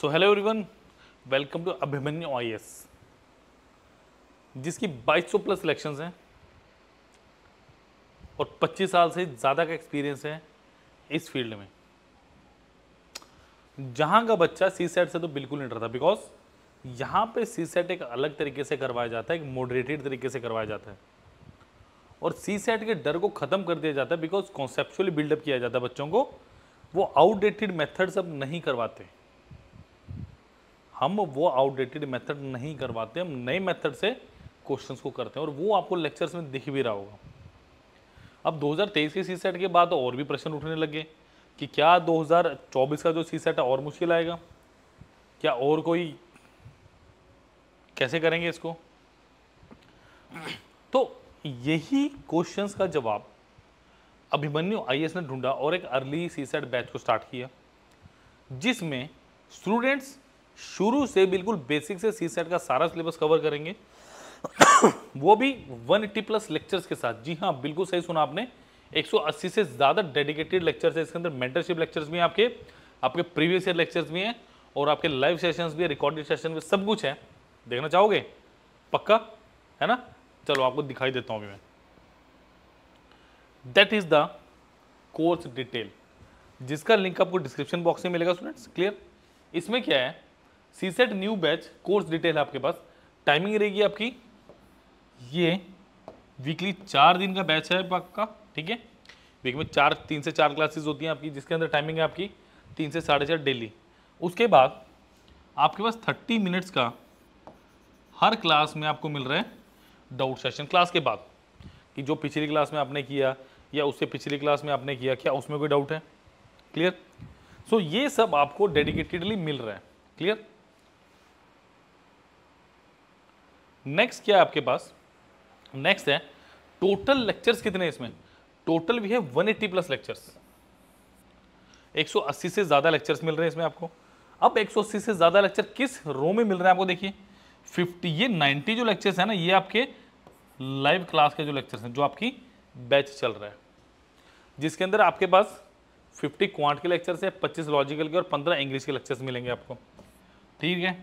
So hello everyone welcome to Abhimanyu I जिसकी 2200 plus selections हैं और 25 साल से ज़्यादा का एक्सपीरियंस है इस फील्ड में जहाँ का बच्चा सी सेट से तो बिल्कुल नहीं डरता बिकॉज यहाँ पे सी सेट एक अलग तरीके से करवाया जाता है एक मॉडरेटेड तरीके से करवाया जाता है और सी सेट के डर को ख़त्म कर दिया जाता है बिकॉज कॉन्सेप्चुअली बिल्डअप किया जाता है बच्चों को वो आउटडेटेड मेथड्स अब नहीं करवाते हम वो आउटडेटेड मेथड नहीं करवाते हम नए मेथड से क्वेश्चंस को करते हैं और वो आपको लेक्चर्स में दिख भी रहा होगा अब 2023 के सी सेट के बाद और भी प्रश्न उठने लगे कि क्या 2024 का जो सी सेट है और मुश्किल आएगा क्या और कोई कैसे करेंगे इसको तो यही क्वेश्चंस का जवाब अभिमन्यु आई ने ढूंढा और एक अर्ली सी सेट बैच को स्टार्ट किया जिसमें स्टूडेंट्स शुरू से बिल्कुल बेसिक से सी सेट का सारा सिलेबस कवर करेंगे वो भी 180 प्लस लेक्चर्स के साथ जी हाँ बिल्कुल सही सुना आपने 180 से ज़्यादा डेडिकेटेड लेक्चर्स है इसके अंदर मेंटरशिप लेक्चर्स भी हैं आपके आपके प्रीवियस ईयर लेक्चर्स भी हैं और आपके लाइव सेशंस भी है रिकॉर्डेड सेशन भी सब कुछ है देखना चाहोगे पक्का है ना चलो आपको दिखाई देता हूँ अभी मैं that is the course detail जिसका लिंक आपको डिस्क्रिप्शन बॉक्स में मिलेगा स्टूडेंट्स क्लियर इसमें क्या है C set new batch course detail है आपके पास टाइमिंग रहेगी आपकी ये वीकली चार दिन का बैच है आपका ठीक है वीक में चार तीन से चार क्लासेस होती हैं आपकी जिसके अंदर टाइमिंग है आपकी तीन से साढ़े चार डेली उसके बाद आपके पास थर्टी मिनट्स का हर क्लास में आपको मिल रहा है डाउट सेशन क्लास के बाद कि जो पिछली क्लास में आपने किया या उससे पिछली क्लास में आपने किया क्या उसमें कोई डाउट है क्लियर सो so, ये सब आपको डेडिकेटेडली मिल रहा है क्लियर नेक्स्ट क्या है आपके पास नेक्स्ट है टोटल लेक्चर्स कितने इसमें टोटल भी है 180 प्लस लेक्चर्स 180 से ज़्यादा लेक्चर्स मिल रहे हैं इसमें आपको अब 180 से ज़्यादा लेक्चर किस रो में मिल रहे हैं आपको देखिए 50 ये 90 जो लेक्चर्स है ना ये आपके लाइव क्लास के जो लेक्चर्स हैं जो आपकी बैच चल रहा है जिसके अंदर आपके पास 50 क्वांट के लेक्चर्स है 25 लॉजिकल के और 15 इंग्लिश के लेक्चर्स मिलेंगे आपको ठीक है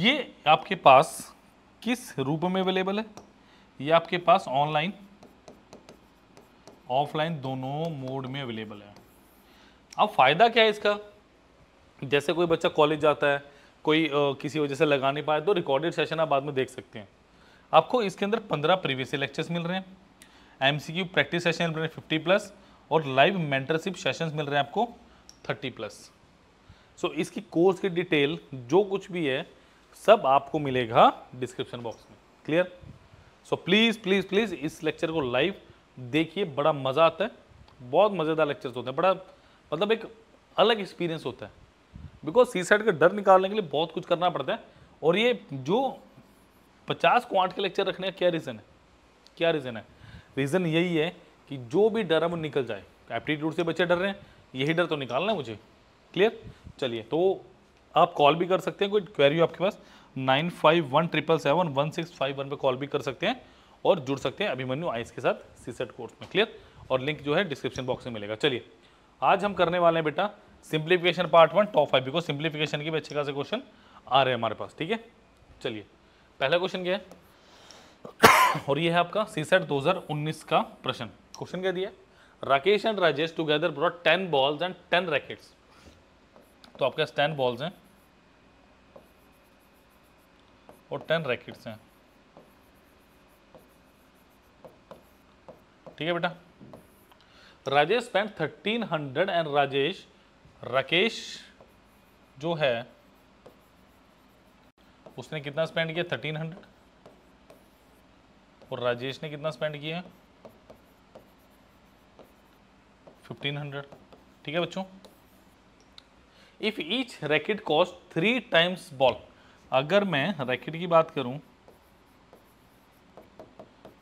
ये आपके पास किस रूप में अवेलेबल है ये आपके पास ऑनलाइन ऑफलाइन दोनों मोड में अवेलेबल है अब फ़ायदा क्या है इसका जैसे कोई बच्चा कॉलेज जाता है कोई आ, किसी वजह से लगा नहीं पाए तो रिकॉर्डेड सेशन आप बाद में देख सकते हैं आपको इसके अंदर पंद्रह प्रीवियस लेक्चर्स मिल रहे हैं एमसीक्यू प्रैक्टिस सेशन मिल रहे हैं फिफ्टी प्लस और लाइव मेंटरशिप सेशंस मिल रहे हैं आपको थर्टी प्लस सो so, इसकी कोर्स की डिटेल जो कुछ भी है सब आपको मिलेगा डिस्क्रिप्शन बॉक्स में clear so please please please इस लेक्चर को लाइव देखिए बड़ा मज़ा आता है बहुत मज़ेदार लेक्चर्स होते हैं बड़ा मतलब एक अलग एक्सपीरियंस होता है बिकॉज सी साइड का डर निकालने के लिए बहुत कुछ करना पड़ता है और ये जो पचास को आठ के लेक्चर रखने का क्या रीज़न है क्या रीज़न है रीज़न यही है कि जो भी डर है वो निकल जाए एप्टीट्यूड से बच्चे डर रहे हैं यही डर तो निकालना है मुझे क्लियर चलिए तो आप कॉल भी कर सकते हैं कोई क्वेरी आपके पास nine five one triple seven one six five one पर कॉल भी कर सकते हैं और जुड़ सकते हैं अभिमन्यु आइस के साथ सीसेट कोर्स में क्लियर और लिंक जो है डिस्क्रिप्शन बॉक्स में मिलेगा चलिए आज हम करने वाले हैं बेटा simplification part one top five because simplification के भी अच्छे खासे क्वेश्चन आ रहे हैं हमारे पास ठीक है चलिए पहला क्वेश्चन क्या है और ये है आपका सीसेट उन्नीस का प्रश्न क्वेश्चन क्या दिया Rakesh and Rajesh together brought ten balls and ten rackets तो आपके पास टेन बॉल्स हैं और टेन रैकेट्स हैं ठीक है बेटा Rajesh spent thirteen hundred and Rajesh Rakesh जो है उसने कितना स्पेंड किया थर्टीन हंड्रेड और राजेश ने कितना स्पेंड किया फिफ्टीन हंड्रेड ठीक है बच्चों if each racket cost three times ball अगर मैं रैकेट की बात करूं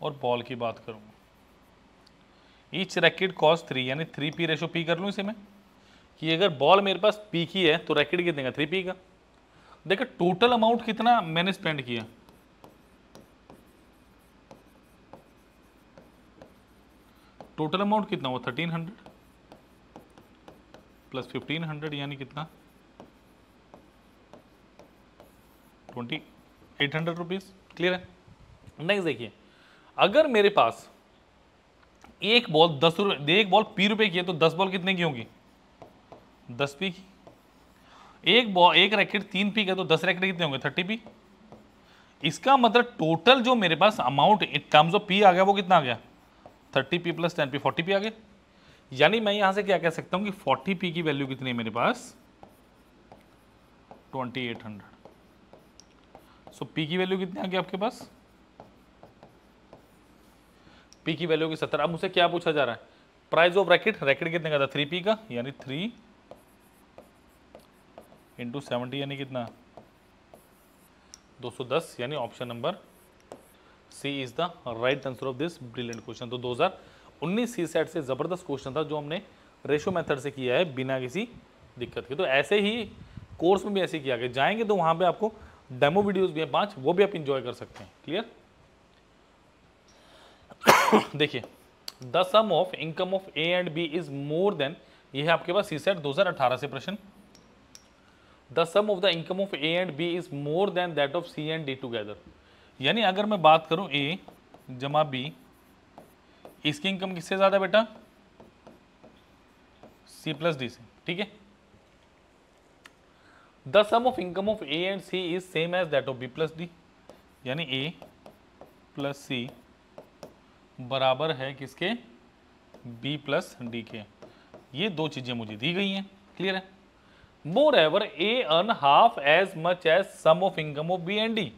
और बॉल की बात करूं ईच रैकेट कॉस्ट थ्री यानी थ्री पी रेशो पी कर लूं इसे मैं कि अगर बॉल मेरे पास पी की है तो रैकेट कितने का थ्री पी का देखो टोटल अमाउंट कितना मैंने स्पेंड किया टोटल अमाउंट कितना हुआ thirteen hundred plus fifteen hundred यानी कितना twenty eight hundred rupees clear है नेक्स्ट देखिए अगर मेरे पास एक बॉल दस रुपये एक बॉल पी रुपये की है तो दस बॉल कितने की होगी दस पी की एक बॉल एक रैकेट तीन पी का तो दस रैकेट कितने होंगे थर्टी पी इसका मतलब टोटल जो मेरे पास amount in terms of P आ गया वो कितना आ गया thirty P plus ten P forty P आ गया यानी मैं यहां से क्या कह सकता हूँ कि फोर्टी पी की वैल्यू कितनी है मेरे पास ट्वेंटी एट हंड्रेड सो तो पी की वैल्यू कितनी आ गई आपके पास पी की वैल्यू की सत्तर अब मुझसे क्या पूछा जा रहा है प्राइस ऑफ रैकेट रैकेट कितने का था थ्री पी का यानी थ्री इंटू सेवेंटी यानी कितना 210 यानी option number C is the right answer of this brilliant question तो 2019 सी सेट से ज़बरदस्त क्वेश्चन था जो हमने रेशो मेथड से किया है बिना किसी दिक्कत के तो ऐसे ही कोर्स में भी ऐसे किया गया जाएंगे तो वहां पे आपको डेमो वीडियोस भी हैं पांच वो भी आप इंजॉय कर सकते हैं क्लियर देखिए the sum of income of A and B is more than ये है आपके पास सी सेट दो से प्रश्न the sum of the income of A and B is more than that of C and D together यानी अगर मैं बात करूं ए जमा बी इसकी इनकम किससे ज़्यादा बेटा सी प्लस डी से ठीक है the sum of income of A and C is same as that of B plus D यानी ए प्लस सी बराबर है किसके बी प्लस डी के ये दो चीज़ें मुझे दी गई हैं क्लियर है moreover A earn half as much as sum of income of B and D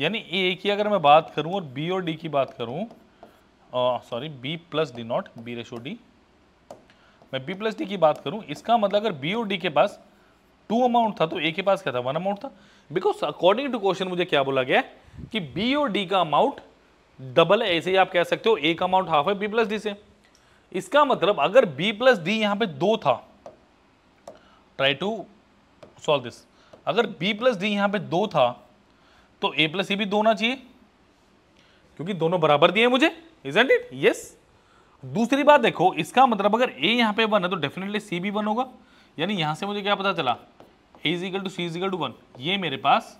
यानी ए की अगर मैं बात करूं और बी और डी की बात करूं sorry B plus D not B ratio D मैं बी प्लस डी की बात करूं इसका मतलब अगर बी और डी के पास टू अमाउंट था तो ए के पास क्या था वन अमाउंट था बिकॉज अकॉर्डिंग टू क्वेश्चन मुझे क्या बोला गया कि बी और डी का अमाउंट डबल है ऐसे ही आप कह सकते हो ए का अमाउंट हाफ है बी प्लस डी से इसका मतलब अगर बी प्लस डी यहां पर दो था ट्राई टू सॉल्व दिस अगर बी प्लस डी यहां पर दो था तो ए प्लस सी भी दो होना चाहिए क्योंकि दोनों बराबर दिए मुझे इजेंट इट यस दूसरी बात देखो इसका मतलब अगर ए यहां पे वन है तो डेफिनेटली सी भी वन होगा यानी यहां से मुझे क्या पता चला equal to C is equal to one ये मेरे पास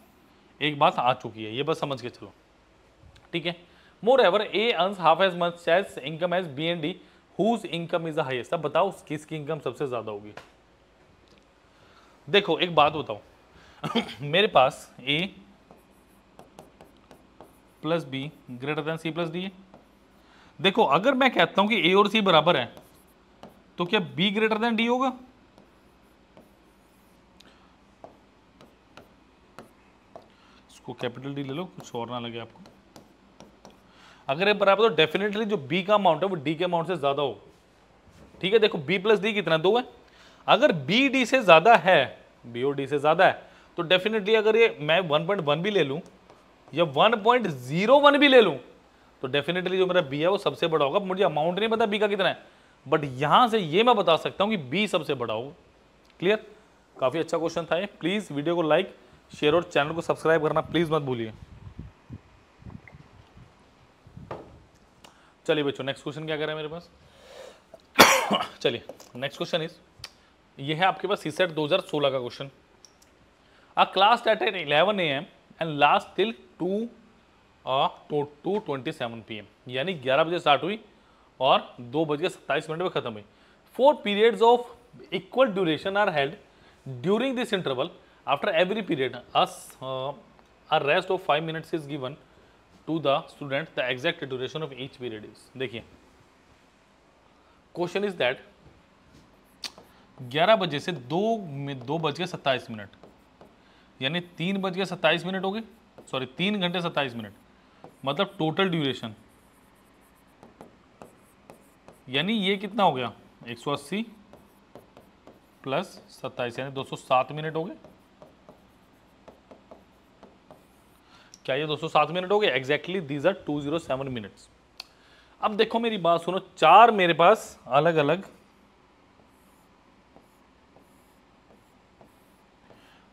एक बात आ चुकी है ये बस समझ के चलो ठीक है moreover A earns half as much as income as B and D whose income is the highest अब बताओ किसकी इनकम सबसे ज़्यादा होगी देखो एक बात बताओ मेरे पास A plus B greater than C plus D है देखो अगर मैं कहता हूं कि ए और सी बराबर है तो क्या बी ग्रेटर देन डी होगा उसको कैपिटल डी ले लो कुछ और ना लगे आपको अगर ये बराबर तो डेफिनेटली जो बी का अमाउंट है वो डी के अमाउंट से ज़्यादा हो ठीक है देखो बी प्लस डी कितना दो है अगर बी डी से ज़्यादा है बी और डी से ज़्यादा है तो डेफिनेटली अगर ये मैं 1.1 भी ले लूँ या 1.01 भी ले लूँ तो डेफिनेटली जो मेरा बी है वो सबसे बड़ा होगा मुझे अमाउंट नहीं पता बी का कितना है बट यहाँ से ये मैं बता सकता हूँ कि बी सबसे बड़ा होगा क्लियर काफ़ी अच्छा क्वेश्चन था ये प्लीज़ वीडियो को लाइक शेयर और चैनल को सब्सक्राइब करना प्लीज़ मत भूलिए चलिए बच्चों नेक्स्ट क्वेश्चन क्या कर रहा है मेरे पास चलिए नेक्स्ट क्वेश्चन इज ये है आपके पास सी सेट दो का question a class at at eleven A M and last till two two two twenty seven P M यानी ग्यारह बजे स्टार्ट हुई और दो बज के सत्ताईस मिनट में खत्म हुई four periods of equal duration are held during this interval After every period, us uh, a rest of 5 minutes is given to the student. The exact duration of each period is. देखिए question is that 11 बजे से दो में दो बज के सत्ताईस minute यानी तीन बज के सत्ताईस मिनट हो गए सॉरी तीन घंटे सत्ताईस मिनट मतलब टोटल ड्यूरेशन यानी ये कितना हो गया 180 प्लस सत्ताईस यानी 207 मिनट हो गए क्या ये 207 मिनट हो गए exactly these are two zero seven minutes अब देखो मेरी बात सुनो चार मेरे पास अलग अलग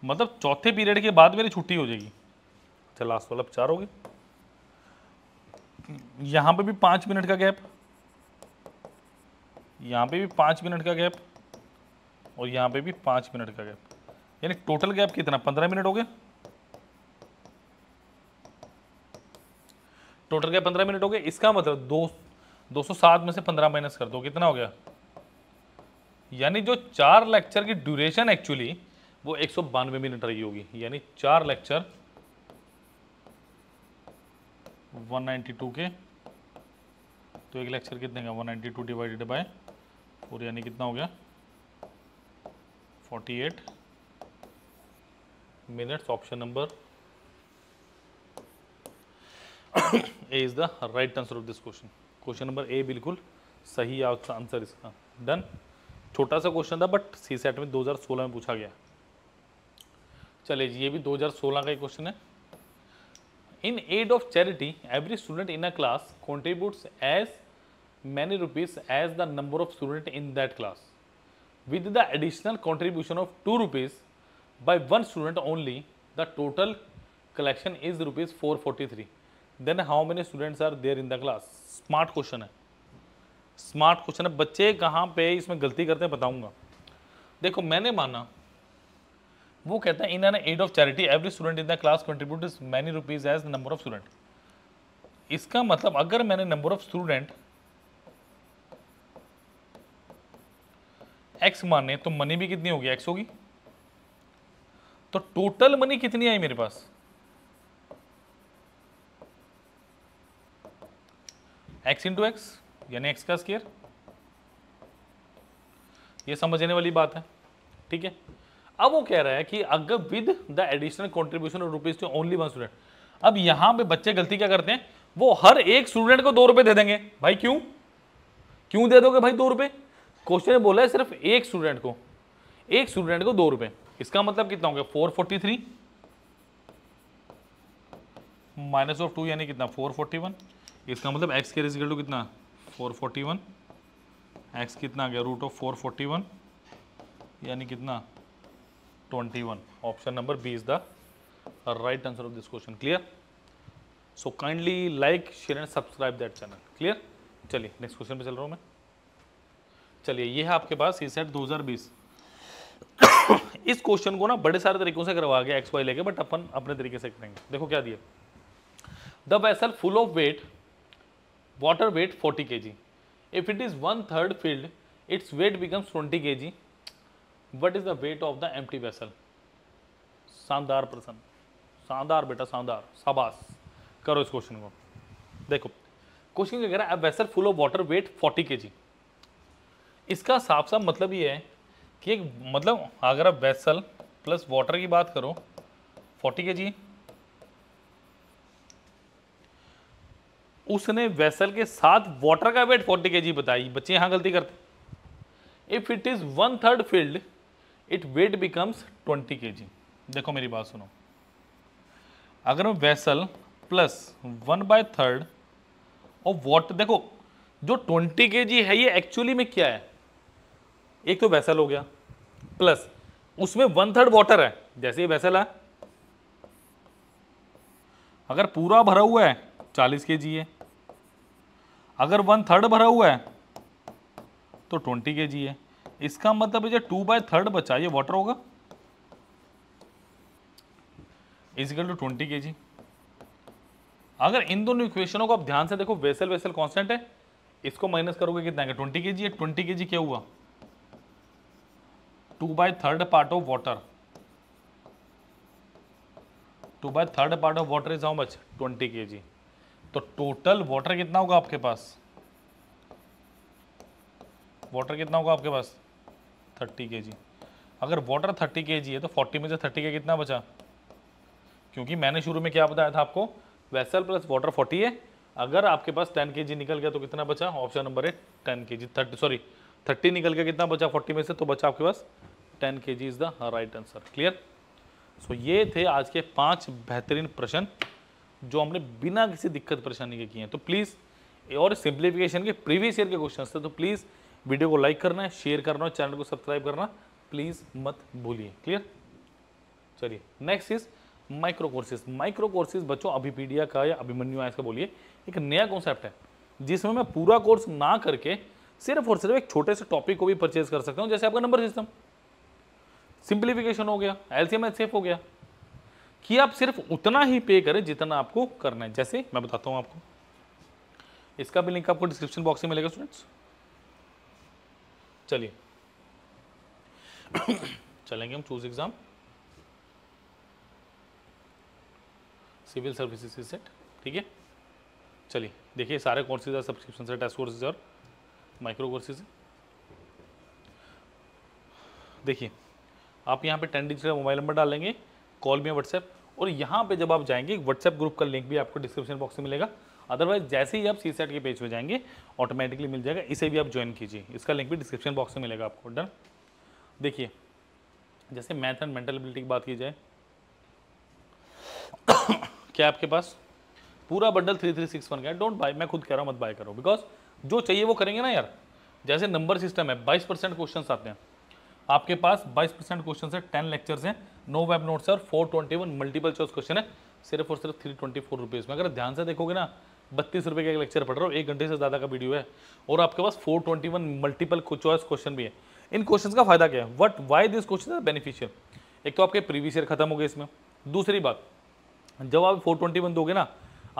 मतलब चौथे पीरियड के बाद मेरी छुट्टी हो जाएगी अच्छा लास्ट वाला चार हो गए यहां पे भी पांच मिनट का गैप यहां पे भी पांच मिनट का गैप और यहां पे भी पांच मिनट का गैप यानी टोटल गैप कितना पंद्रह मिनट हो गया टोटल क्या पंद्रह मिनट हो गए इसका मतलब दो दो सौ सात में से पंद्रह माइनस कर दो कितना हो गया यानी जो चार लेक्चर की ड्यूरेशन एक्चुअली वो एक सौ बानवे मिनट रही होगी यानी चार लेक्चर 192 के तो एक लेक्चर कितने का 192 डिवाइडेड बाय और यानी कितना हो गया 48 minutes option number A is the right answer of this question question number A बिल्कुल सही आंसर अच्छा इसका डन छोटा सा क्वेश्चन था बट सी सेट में 2016 में पूछा गया चले जी ये भी 2016 का ही क्वेश्चन है in aid of charity every student in a class contribute as many rupees as the number of student in that class with the additional contribution of two rupees by one student only the total collection is rupees four forty three then how many students are there in the class smart question है smart question है बच्चे कहाँ पे इसमें गलती करते हैं बताऊंगा देखो मैंने माना वो कहता है in an aid of charity every student in the class contribute many rupees as number of student इसका मतलब अगर मैंने नंबर ऑफ स्टूडेंट एक्स माने तो मनी भी कितनी होगी एक्स होगी तो टोटल मनी कितनी आई मेरे पास एक्स इंटू एक्स यानी एक्स का स्केयर ये समझने वाली बात है ठीक है अब वो कह रहा है कि अगर with the additional contribution of rupees two only one student अब यहां पे बच्चे गलती क्या करते हैं वो हर एक स्टूडेंट को दो रुपए दे देंगे भाई क्यों क्यों दे दोगे भाई दो रुपए क्वेश्चन ने बोला है सिर्फ एक स्टूडेंट को एक स्टूडेंट को दो रुपए इसका मतलब कितना हो गया four forty three minus of two यानी कितना फोर फोर्टी वन इसका मतलब एक्स के रिजिकल टू कितना फोर फोर्टी वन एक्स कितना आ गया root of four forty one यानी कितना twenty one option number B is the right answer of this question clear so kindly like share and subscribe that channel clear चलिए next question पे चल रहा हूँ मैं चलिए ये है आपके पास सी सेट 2020 इस क्वेश्चन को ना बड़े सारे तरीकों से करवा गया एक्स वाई लेके बट अपन अपने तरीके से करेंगे देखो क्या दिया the vessel full of weight water weight 40 kg. If it is one third filled, its weight becomes 20 kg. What is the weight of the empty vessel? शानदार प्रश्न शानदार बेटा शानदार शाबाश करो इस क्वेश्चन को देखो क्वेश्चन क्या कह रहा है vessel full of water weight 40 के इसका साफ साफ मतलब ये है कि एक मतलब अगर आप वेसल प्लस वाटर की बात करो 40 के उसने वेसल के साथ वाटर का वेट फोर्टी के जी बताई बच्चे यहाँ गलती करते if it is one third filled it weight becomes twenty K G देखो मेरी बात सुनो अगर मैं vessel plus one by third और वाटर देखो जो ट्वेंटी के जी है ये एक्चुअली में क्या है एक तो वेसल हो गया प्लस उसमें वन थर्ड वाटर है जैसे ये वेसल है अगर पूरा भरा हुआ है चालीस के जी है अगर वन थर्ड भरा हुआ है तो ट्वेंटी के जी है इसका मतलब जो टू बाय थर्ड बचा ये वाटर होगा इजिकल टू ट्वेंटी के जी अगर इन दोनों इक्वेशनों को आप ध्यान से देखो वेसल वेसल कॉन्स्टेंट है इसको माइनस करोगे कितना है ट्वेंटी के जी है ट्वेंटी के जी क्या हुआ two by third part of water two by third part of water is how much twenty K G तो टोटल वाटर कितना होगा आपके पास वाटर कितना होगा आपके पास 30 के अगर वाटर 30 के है तो 40 में से 30 का कितना बचा क्योंकि मैंने शुरू में क्या बताया था आपको वेसल प्लस वाटर 40 है अगर आपके पास 10 के निकल गया तो कितना बचा ऑप्शन नंबर है टेन के जी थर्टी सॉरी थर्टी निकल गया कितना बचा फोर्टी में से तो बचा आपके पास ten K G is the right answer clear so ये थे आज के पाँच बेहतरीन प्रश्न जो हमने बिना किसी दिक्कत परेशानी के किए हैं तो प्लीज़ और सिंप्लीफिकेशन के प्रीवियस ईयर के क्वेश्चन थे तो प्लीज़ वीडियो को लाइक करना है शेयर करना चैनल को सब्सक्राइब करना प्लीज़ मत भूलिए क्लियर चलिए next is micro courses micro courses बच्चों अभिपीडिया का या अभिमन्यु आय का बोलिए एक नया कॉन्सेप्ट है जिसमें मैं पूरा कोर्स ना करके सिर्फ और सिर्फ एक छोटे से टॉपिक को भी परचेज कर सकता हूँ जैसे आपका नंबर सिस्टम सिंप्लीफिकेशन हो गया एल सी हो गया कि आप सिर्फ उतना ही पे करें जितना आपको करना है जैसे मैं बताता हूँ आपको इसका भी लिंक आपको डिस्क्रिप्शन बॉक्स में मिलेगा स्टूडेंट्स चलिए चलेंगे हम choose exam civil services set ठीक है चलिए देखिए सारे कोर्सेज है सब्सक्रिप्शन से टेस्ट कोर्सेज और माइक्रो कोर्सेज देखिए आप यहाँ पे टेन डिजिट का मोबाइल नंबर डालेंगे कॉल में व्हाट्सएप और यहाँ पे जब आप जाएंगे व्हाट्सएप ग्रुप का लिंक भी आपको डिस्क्रिप्शन बॉक्स में मिलेगा अदरवाइज जैसे ही आप सी सेट के पेज पे जाएंगे ऑटोमेटिकली मिल जाएगा इसे भी आप ज्वाइन कीजिए इसका लिंक भी डिस्क्रिप्शन बॉक्स में मिलेगा आपको डन देखिए जैसे मैथ एंड मेंटल एबिलिटी की बात की जाए क्या आपके पास पूरा bundle three three six one का है डोंट बाय मैं खुद कह रहा हूँ मत बाय करो बिकॉज जो चाहिए वो करेंगे ना यार जैसे नंबर सिस्टम है बाईस परसेंट क्वेश्चन आते हैं आपके पास 22 परसेंट क्वेश्चन है टेन लेक्चर्स हैं नो वेब नोट्स और 421 मल्टीपल चॉइस क्वेश्चन है सिर्फ और सिर्फ थ्री ट्वेंटी फोर रुपीज़ में अगर ध्यान से देखोगे ना बत्तीस रुपये का एक लेक्चर पढ़ रहा हो एक घंटे से ज़्यादा का वीडियो है और आपके पास four twenty one multiple choice question भी है इन क्वेश्चन का फायदा क्या है what why this question are beneficial एक तो आपके प्रीवियस ईयर खत्म हो गए इसमें दूसरी बात जब आप फोर ट्वेंटी वन दोगे ना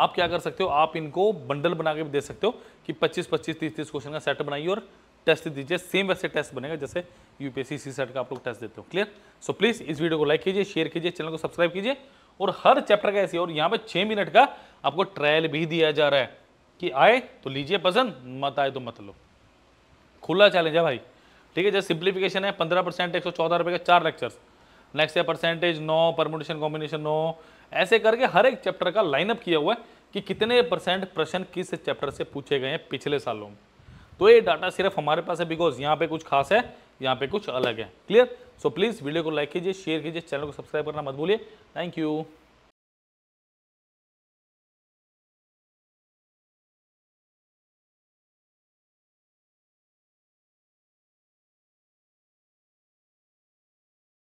आप क्या कर सकते हो आप इनको बंडल बना के भी दे सकते हो कि 25 25 30 30 क्वेश्चन का सेट बनाइए और टेस्ट दीजिए सेम वैसे टेस्ट बनेगा जैसे यूपीएससी सी सेट का आप लोग टेस्ट देते हो क्लियर सो प्लीज़ इस वीडियो को लाइक कीजिए शेयर कीजिए चैनल को सब्सक्राइब कीजिए और हर चैप्टर का ऐसे और यहाँ पे छह मिनट का आपको ट्रायल भी दिया जा रहा है कि आए तो लीजिए पसंद मत आए तो मत लो खुला चैलेंज है भाई ठीक है जैसे सिंप्लीफिकेशन है पंद्रह परसेंट एक सौ चौदह रुपये का चार लेक्चर नेक्स्ट है percentage no permutation combination no ऐसे करके हर एक चैप्टर का लाइनअप किया हुआ है कि कितने परसेंट प्रश्न किस चैप्टर से पूछे गए हैं पिछले सालों में तो ये डाटा सिर्फ हमारे पास है बिकॉज यहाँ पे कुछ खास है यहाँ पे कुछ अलग है क्लियर सो प्लीज़ वीडियो को लाइक कीजिए शेयर कीजिए चैनल को सब्सक्राइब करना मत भूलिए थैंक यू